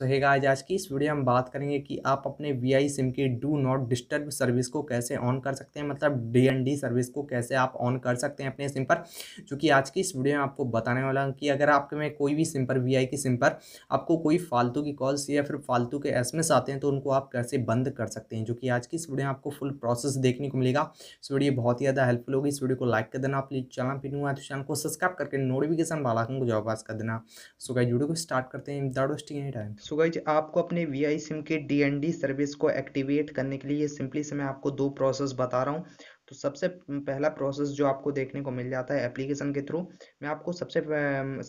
तो है आज आज की इस वीडियो में बात करेंगे कि आप अपने वी सिम की डू नॉट डिस्टर्ब सर्विस को कैसे ऑन कर सकते हैं मतलब डी सर्विस को कैसे आप ऑन कर सकते हैं अपने सिम पर क्योंकि आज की इस वीडियो में आपको बताने वाला हूँ कि अगर आपके में कोई भी सिम पर वी की सिम पर आपको कोई फालतू की कॉल्स या फिर फालतू के एस आते हैं तो उनको आप कैसे बंद कर सकते हैं जो कि आज की इस वीडियो में आपको फुल प्रोसेस देखने को मिलेगा इस वीडियो बहुत ही ज़्यादा हेल्पफुल होगी इस वीडियो को लाइक कर देना प्लीज चैनल पर नुआ तो चैनल को सब्सक्राइब करके नोटिफिकेशन वाला को जॉब पास कर देना सो गई वीडियो को स्टार्ट करते हैं without wasting any time so so guys आपको अपने वी आई सिम के डी एन डी सर्विस को एक्टिवेट करने के लिए सिंपली से मैं आपको दो प्रोसेस बता रहा हूँ तो सबसे पहला प्रोसेस जो आपको देखने को मिल जाता है एप्लीकेशन के थ्रू मैं आपको सबसे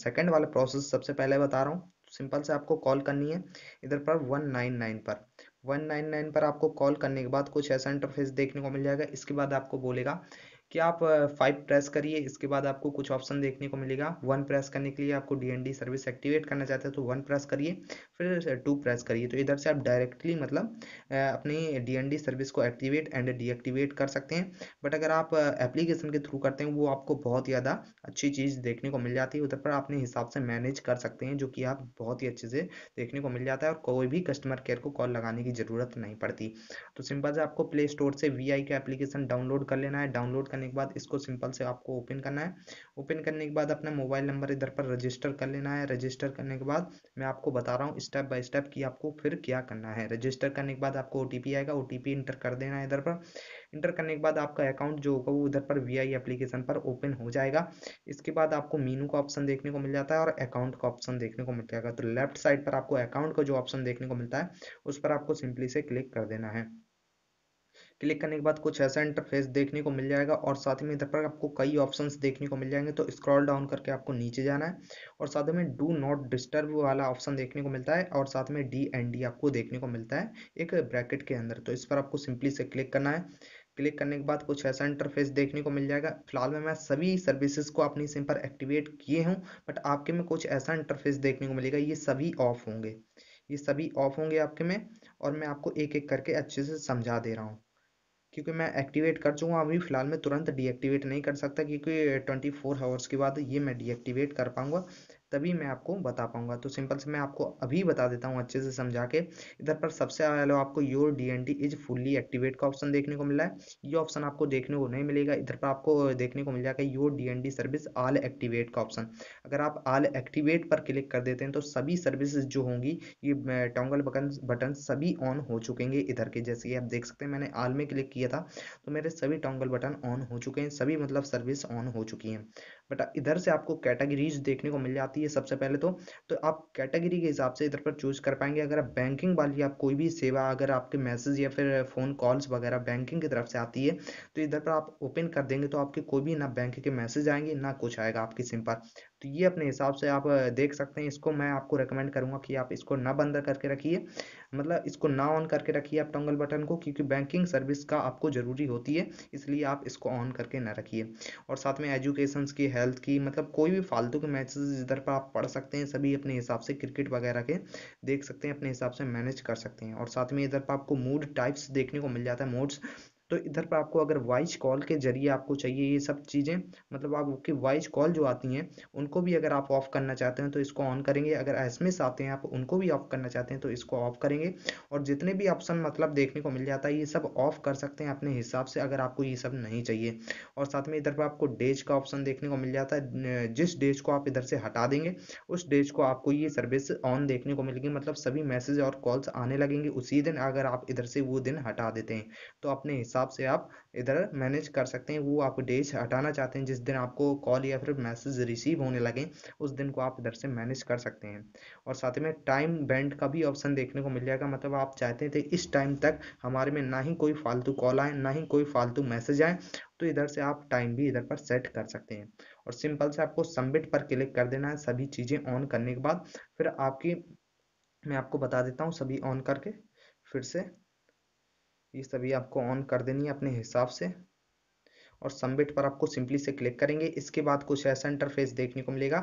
सेकंड वाला प्रोसेस सबसे पहले बता रहा हूँ सिंपल से आपको कॉल करनी है इधर पर वन नाइन नाइन पर वन नाइन नाइन पर आपको कॉल करने के बाद कुछ ऐसा इंटरफेस देखने को मिल जाएगा इसके बाद आपको बोलेगा कि आप फाइव प्रेस करिए इसके बाद आपको कुछ ऑप्शन देखने को मिलेगा वन प्रेस करने के लिए आपको डी सर्विस एक्टिवेट करना चाहते हैं तो वन प्रेस करिए फिर टू प्रेस करिए तो इधर से आप डायरेक्टली मतलब अपनी डी सर्विस को एक्टिवेट एंड डीएक्टिवेट कर सकते हैं बट अगर आप एप्लीकेशन के थ्रू करते हैं वो आपको बहुत ज़्यादा अच्छी चीज़ देखने को मिल जाती है उधर पर अपने हिसाब से मैनेज कर सकते हैं जो कि आप बहुत ही अच्छे से देखने को मिल जाता है और कोई भी कस्टमर केयर को कॉल लगाने की ज़रूरत नहीं पड़ती तो सिंपल से आपको प्ले स्टोर से वी का एप्लीकेशन डाउनलोड कर लेना है डाउनलोड करने के बाद इसको सिंपल से आपको ओपन करना है ओपन करने के बाद अपना मोबाइल नंबर इधर पर रजिस्टर कर लेना है रजिस्टर करने के बाद मैं आपको बता रहा हूँ स्टेप बाय स्टेप कि आपको फिर क्या करना है रजिस्टर करने के बाद आपको ओ आएगा ओ इंटर कर देना है इधर पर इंटर करने के बाद आपका अकाउंट जो होगा वो इधर पर वी आई एप्लीकेशन पर ओपन हो जाएगा इसके बाद आपको मीनू का ऑप्शन देखने को मिल जाता है और अकाउंट का ऑप्शन देखने को मिल जाएगा तो लेफ्ट साइड पर आपको अकाउंट का जो ऑप्शन देखने को मिलता है उस पर आपको सिंपली से क्लिक कर देना है क्लिक करने के बाद कुछ ऐसा इंटरफेस देखने को मिल जाएगा और साथ में इधर पर आपको कई ऑप्शंस देखने को मिल जाएंगे तो स्क्रॉल डाउन करके आपको नीचे जाना है और साथ में डू नॉट डिस्टर्ब वाला ऑप्शन देखने को मिलता है और साथ में डी एंड डी आपको देखने को मिलता है एक ब्रैकेट के अंदर तो इस पर आपको सिंपली से क्लिक करना है क्लिक करने के बाद कुछ ऐसा इंटरफेस देखने को मिल जाएगा फिलहाल में मैं सभी सर्विसेज को अपनी सिम पर एक्टिवेट किए हूँ बट आपके में कुछ ऐसा इंटरफेस देखने को मिलेगा ये सभी ऑफ होंगे ये सभी ऑफ होंगे आपके में और मैं आपको एक एक करके अच्छे से समझा दे रहा हूँ क्योंकि मैं एक्टिवेट कर चुका हूँ अभी फ़िलहाल मैं तुरंत डीएक्टिवेट नहीं कर सकता क्योंकि ट्वेंटी फोर आवर्स के बाद ये मैं डीएक्टिवेट कर पाऊँगा तभी मैं आपको बता पाऊंगा तो सिंपल से मैं आपको अभी बता देता हूँ अच्छे से समझा के इधर पर सबसे पहले आपको your D N T is fully activate का ऑप्शन देखने को मिला है ये ऑप्शन आपको देखने को नहीं मिलेगा इधर पर आपको देखने को मिल जाएगा your D N D service all activate का ऑप्शन अगर आप आल एक्टिवेट पर क्लिक कर देते हैं तो सभी सर्विसेज जो होंगी ये टोंगल बटन बटन सभी ऑन हो चुकेंगे इधर के जैसे कि आप देख सकते हैं मैंने आल में क्लिक किया था तो मेरे सभी टोंगल बटन ऑन हो चुके हैं सभी मतलब सर्विस ऑन हो चुकी हैं बट uh, इधर से आपको कैटेगरीज देखने को मिल जाती है सबसे पहले तो तो आप कैटेगरी के हिसाब से इधर पर चूज कर पाएंगे अगर आप बैंकिंग वाली आप कोई भी सेवा अगर आपके मैसेज या फिर फ़ोन कॉल्स वगैरह बैंकिंग की तरफ से आती है तो इधर पर आप ओपन कर देंगे तो आपके कोई भी ना बैंक के मैसेज आएंगे ना कुछ आएगा आपकी सिम पर तो ये अपने हिसाब से आप देख सकते हैं इसको मैं आपको रिकमेंड करूँगा कि आप इसको ना बंद करके रखिए मतलब इसको ना ऑन करके रखिए आप टंगल बटन को क्योंकि बैंकिंग सर्विस का आपको ज़रूरी होती है इसलिए आप इसको ऑन करके ना रखिए और साथ में एजुकेशन की हेल्थ की मतलब कोई भी फालतू के मैसेज इधर पर आप पढ़ सकते हैं सभी अपने हिसाब से क्रिकेट वगैरह के देख सकते हैं अपने हिसाब से मैनेज कर सकते हैं और साथ में इधर पर आपको मूड टाइप्स देखने को मिल जाता है मोड्स तो इधर पर आपको अगर वॉइस कॉल के जरिए आपको चाहिए ये सब चीज़ें मतलब आपकी वॉइस कॉल जो आती हैं उनको भी अगर आप ऑफ़ करना चाहते हैं तो इसको ऑन करेंगे अगर एस एम आते हैं आप उनको भी ऑफ़ करना चाहते हैं तो इसको ऑफ़ करेंगे और जितने भी ऑप्शन मतलब देखने को मिल जाता है ये सब ऑफ़ कर सकते हैं अपने हिसाब से अगर आपको ये सब नहीं चाहिए और साथ में इधर पर आपको डेज का ऑप्शन देखने को मिल जाता है जिस डेज को आप इधर से हटा देंगे उस डेज को आपको ये सर्विस ऑन देखने को मिलेगी मतलब सभी मैसेज और कॉल्स आने लगेंगे उसी दिन अगर आप इधर से वो दिन हटा देते हैं तो अपने हिसाब हिसाब से आप इधर मैनेज कर सकते हैं वो आप डेज हटाना चाहते हैं जिस दिन आपको कॉल या फिर मैसेज रिसीव होने लगे उस दिन को आप इधर से मैनेज कर सकते हैं और साथ में टाइम बैंड का भी ऑप्शन देखने को मिल जाएगा मतलब आप चाहते थे इस टाइम तक हमारे में ना ही कोई फालतू कॉल आए ना ही कोई फालतू मैसेज आए तो इधर से आप टाइम भी इधर पर सेट कर सकते हैं और सिंपल से आपको सबमिट पर क्लिक कर देना है सभी चीज़ें ऑन करने के बाद फिर आपकी मैं आपको बता देता हूँ सभी ऑन करके फिर से ये सभी आपको ऑन कर देनी है अपने हिसाब से और सबमिट पर आपको सिंपली से क्लिक करेंगे इसके बाद कुछ ऐसा इंटरफेस देखने को मिलेगा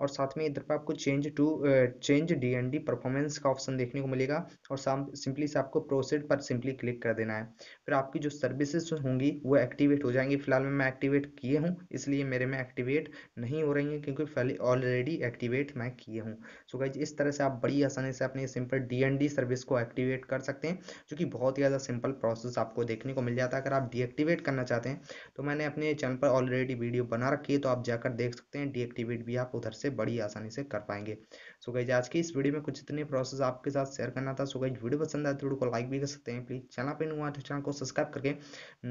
और साथ में इधर पर आपको change to change D N D performance का ऑप्शन देखने को मिलेगा और सिंपली से आपको प्रोसेड पर सिंपली क्लिक कर देना है फिर आपकी जो सर्विसेज होंगी वो एक्टिवेट हो जाएंगी फिलहाल में मैं एक्टिवेट किए हूँ इसलिए मेरे में एक्टिवेट नहीं हो रही है क्योंकि ऑलरेडी एक्टिवेट मैं किए हूँ सो गाइज इस तरह से आप बड़ी आसानी से अपने simple D N D service को एक्टिवेट कर सकते हैं जो कि बहुत ही ज़्यादा सिंपल प्रोसेस आपको देखने को मिल जाता है अगर आप डीएक्टिवेट करना चाहते हैं तो मैंने अपने चैनल पर ऑलरेडी वीडियो बना रखी है तो आप जाकर देख सकते हैं डीएक्टिवेट भी आप उधर से से बड़ी आसानी से कर पाएंगे सो गई आज की इस वीडियो में कुछ इतने प्रोसेस आपके साथ शेयर करना था सो गई वीडियो पसंद आए तो वीडियो को लाइक भी कर सकते हैं प्लीज चैनल पर नुआ तो चैनल को सब्सक्राइब करके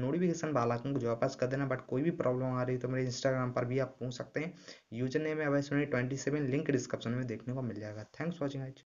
नोटिफिकेशन बाल आइकन को जो पास कर देना बट कोई भी प्रॉब्लम आ रही है तो मेरे इंस्टाग्राम पर भी आप पूछ सकते हैं यूजर नेम है Awais twenty seven link description में देखने को मिल जाएगा थैंक्स वॉचिंग आज